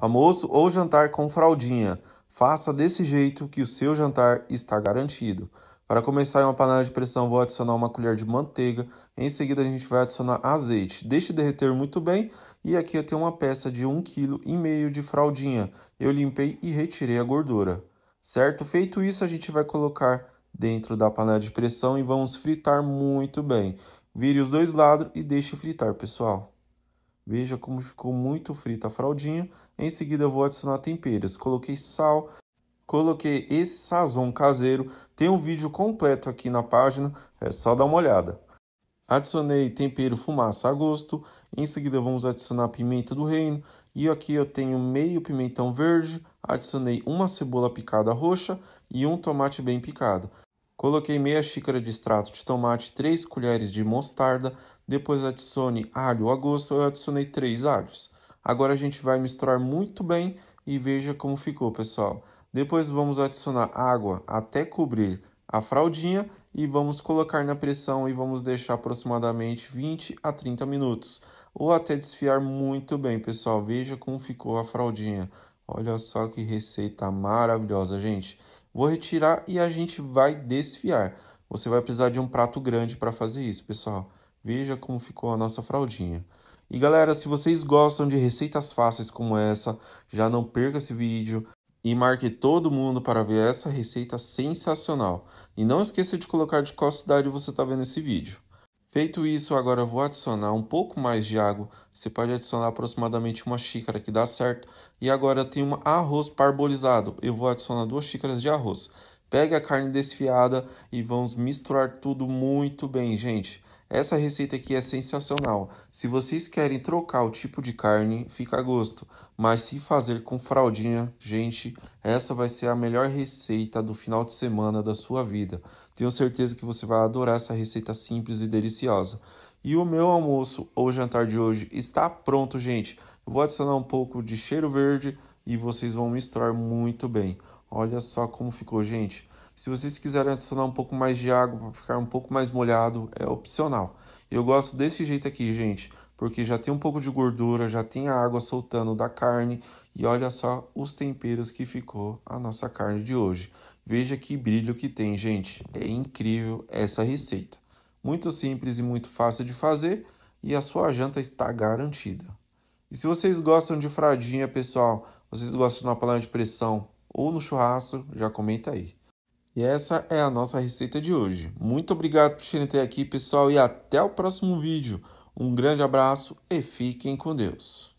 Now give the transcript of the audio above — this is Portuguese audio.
Almoço ou jantar com fraldinha. Faça desse jeito que o seu jantar está garantido. Para começar em uma panela de pressão, vou adicionar uma colher de manteiga. Em seguida, a gente vai adicionar azeite. Deixe derreter muito bem. E aqui eu tenho uma peça de 1,5 kg de fraldinha. Eu limpei e retirei a gordura. Certo? Feito isso, a gente vai colocar dentro da panela de pressão e vamos fritar muito bem. Vire os dois lados e deixe fritar, pessoal. Veja como ficou muito frita a fraldinha. Em seguida eu vou adicionar temperos. Coloquei sal, coloquei esse sazon caseiro. Tem um vídeo completo aqui na página, é só dar uma olhada. Adicionei tempero fumaça a gosto. Em seguida vamos adicionar pimenta do reino. E aqui eu tenho meio pimentão verde. Adicionei uma cebola picada roxa e um tomate bem picado. Coloquei meia xícara de extrato de tomate, 3 colheres de mostarda, depois adicione alho a gosto, eu adicionei 3 alhos. Agora a gente vai misturar muito bem e veja como ficou, pessoal. Depois vamos adicionar água até cobrir a fraldinha e vamos colocar na pressão e vamos deixar aproximadamente 20 a 30 minutos ou até desfiar muito bem, pessoal. Veja como ficou a fraldinha. Olha só que receita maravilhosa, gente. Vou retirar e a gente vai desfiar. Você vai precisar de um prato grande para fazer isso, pessoal. Veja como ficou a nossa fraldinha. E galera, se vocês gostam de receitas fáceis como essa, já não perca esse vídeo e marque todo mundo para ver essa receita sensacional. E não esqueça de colocar de qual cidade você está vendo esse vídeo. Feito isso, agora vou adicionar um pouco mais de água. Você pode adicionar aproximadamente uma xícara que dá certo. E agora eu tenho um arroz parbolizado. Eu vou adicionar duas xícaras de arroz. Pegue a carne desfiada e vamos misturar tudo muito bem, gente. Essa receita aqui é sensacional. Se vocês querem trocar o tipo de carne, fica a gosto. Mas se fazer com fraldinha, gente, essa vai ser a melhor receita do final de semana da sua vida. Tenho certeza que você vai adorar essa receita simples e deliciosa. E o meu almoço ou jantar de hoje está pronto, gente. Eu vou adicionar um pouco de cheiro verde e vocês vão misturar muito bem. Olha só como ficou, gente. Se vocês quiserem adicionar um pouco mais de água para ficar um pouco mais molhado, é opcional. Eu gosto desse jeito aqui, gente, porque já tem um pouco de gordura, já tem a água soltando da carne e olha só os temperos que ficou a nossa carne de hoje. Veja que brilho que tem, gente. É incrível essa receita. Muito simples e muito fácil de fazer e a sua janta está garantida. E se vocês gostam de fradinha, pessoal, vocês gostam de uma panela de pressão ou no churrasco, já comenta aí. E essa é a nossa receita de hoje. Muito obrigado por estarem até aqui, pessoal, e até o próximo vídeo. Um grande abraço e fiquem com Deus.